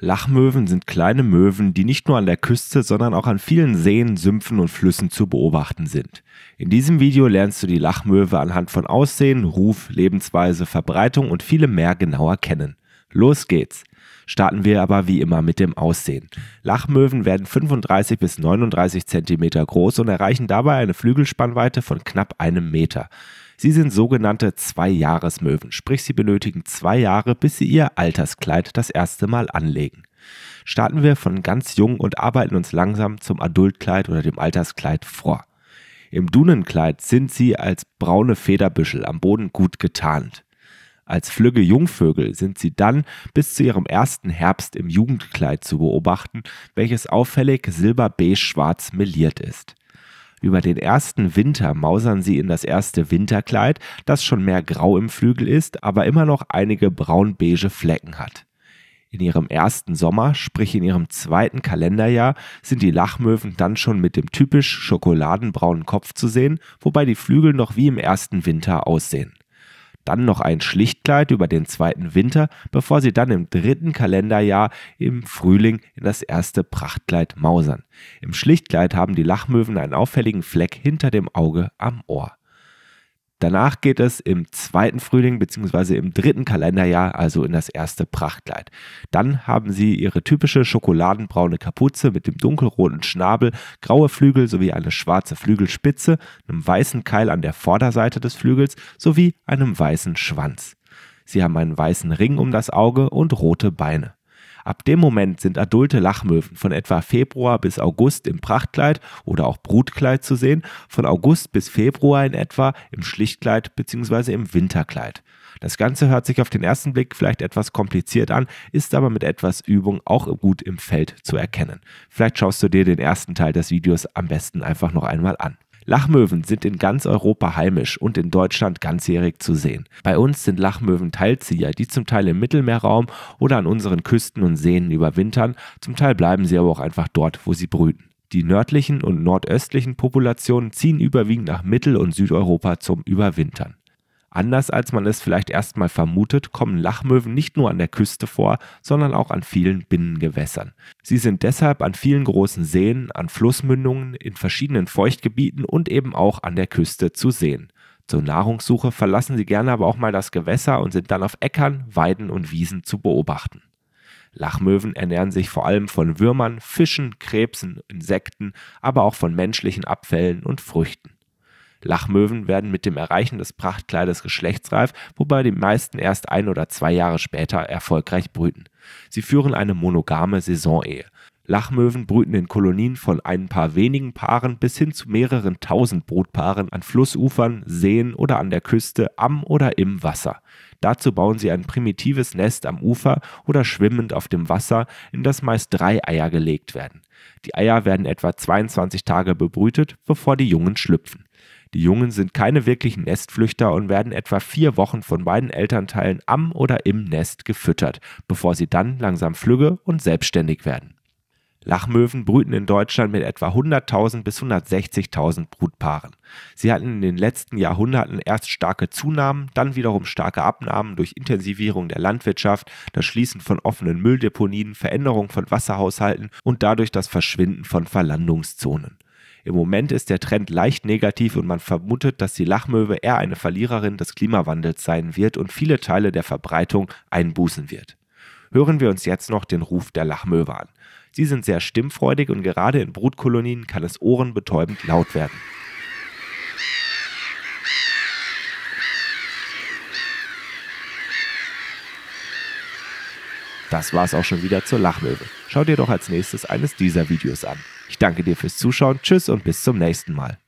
Lachmöwen sind kleine Möwen, die nicht nur an der Küste, sondern auch an vielen Seen, Sümpfen und Flüssen zu beobachten sind. In diesem Video lernst du die Lachmöwe anhand von Aussehen, Ruf, Lebensweise, Verbreitung und vielem mehr genauer kennen. Los geht's! Starten wir aber wie immer mit dem Aussehen. Lachmöwen werden 35 bis 39 cm groß und erreichen dabei eine Flügelspannweite von knapp einem Meter. Sie sind sogenannte Zweijahresmöwen, sprich sie benötigen zwei Jahre, bis sie ihr Alterskleid das erste Mal anlegen. Starten wir von ganz jung und arbeiten uns langsam zum Adultkleid oder dem Alterskleid vor. Im Dunenkleid sind sie als braune Federbüschel am Boden gut getarnt. Als flügge Jungvögel sind sie dann bis zu ihrem ersten Herbst im Jugendkleid zu beobachten, welches auffällig silberbeige-schwarz meliert ist. Über den ersten Winter mausern sie in das erste Winterkleid, das schon mehr grau im Flügel ist, aber immer noch einige braun-beige Flecken hat. In ihrem ersten Sommer, sprich in ihrem zweiten Kalenderjahr, sind die Lachmöwen dann schon mit dem typisch schokoladenbraunen Kopf zu sehen, wobei die Flügel noch wie im ersten Winter aussehen dann noch ein Schlichtkleid über den zweiten Winter, bevor sie dann im dritten Kalenderjahr im Frühling in das erste Prachtkleid mausern. Im Schlichtkleid haben die Lachmöwen einen auffälligen Fleck hinter dem Auge am Ohr. Danach geht es im zweiten Frühling bzw. im dritten Kalenderjahr also in das erste Prachtkleid. Dann haben sie ihre typische schokoladenbraune Kapuze mit dem dunkelroten Schnabel, graue Flügel sowie eine schwarze Flügelspitze, einem weißen Keil an der Vorderseite des Flügels sowie einem weißen Schwanz. Sie haben einen weißen Ring um das Auge und rote Beine. Ab dem Moment sind adulte Lachmöwen von etwa Februar bis August im Prachtkleid oder auch Brutkleid zu sehen, von August bis Februar in etwa im Schlichtkleid bzw. im Winterkleid. Das Ganze hört sich auf den ersten Blick vielleicht etwas kompliziert an, ist aber mit etwas Übung auch gut im Feld zu erkennen. Vielleicht schaust du dir den ersten Teil des Videos am besten einfach noch einmal an. Lachmöwen sind in ganz Europa heimisch und in Deutschland ganzjährig zu sehen. Bei uns sind Lachmöwen Teilzieher, die zum Teil im Mittelmeerraum oder an unseren Küsten und Seen überwintern, zum Teil bleiben sie aber auch einfach dort, wo sie brüten. Die nördlichen und nordöstlichen Populationen ziehen überwiegend nach Mittel- und Südeuropa zum Überwintern. Anders als man es vielleicht erstmal vermutet, kommen Lachmöwen nicht nur an der Küste vor, sondern auch an vielen Binnengewässern. Sie sind deshalb an vielen großen Seen, an Flussmündungen, in verschiedenen Feuchtgebieten und eben auch an der Küste zu sehen. Zur Nahrungssuche verlassen sie gerne aber auch mal das Gewässer und sind dann auf Äckern, Weiden und Wiesen zu beobachten. Lachmöwen ernähren sich vor allem von Würmern, Fischen, Krebsen, Insekten, aber auch von menschlichen Abfällen und Früchten. Lachmöwen werden mit dem Erreichen des Prachtkleides geschlechtsreif, wobei die meisten erst ein oder zwei Jahre später erfolgreich brüten. Sie führen eine monogame Saisonehe. Lachmöwen brüten in Kolonien von ein paar wenigen Paaren bis hin zu mehreren tausend Brutpaaren an Flussufern, Seen oder an der Küste, am oder im Wasser. Dazu bauen sie ein primitives Nest am Ufer oder schwimmend auf dem Wasser, in das meist drei Eier gelegt werden. Die Eier werden etwa 22 Tage bebrütet, bevor die Jungen schlüpfen. Die Jungen sind keine wirklichen Nestflüchter und werden etwa vier Wochen von beiden Elternteilen am oder im Nest gefüttert, bevor sie dann langsam flügge und selbstständig werden. Lachmöwen brüten in Deutschland mit etwa 100.000 bis 160.000 Brutpaaren. Sie hatten in den letzten Jahrhunderten erst starke Zunahmen, dann wiederum starke Abnahmen durch Intensivierung der Landwirtschaft, das Schließen von offenen Mülldeponien, Veränderung von Wasserhaushalten und dadurch das Verschwinden von Verlandungszonen. Im Moment ist der Trend leicht negativ und man vermutet, dass die Lachmöwe eher eine Verliererin des Klimawandels sein wird und viele Teile der Verbreitung einbußen wird. Hören wir uns jetzt noch den Ruf der Lachmöwe an. Sie sind sehr stimmfreudig und gerade in Brutkolonien kann es ohrenbetäubend laut werden. Das war's auch schon wieder zur Lachmöwe. Schau dir doch als nächstes eines dieser Videos an. Ich danke dir fürs Zuschauen, tschüss und bis zum nächsten Mal.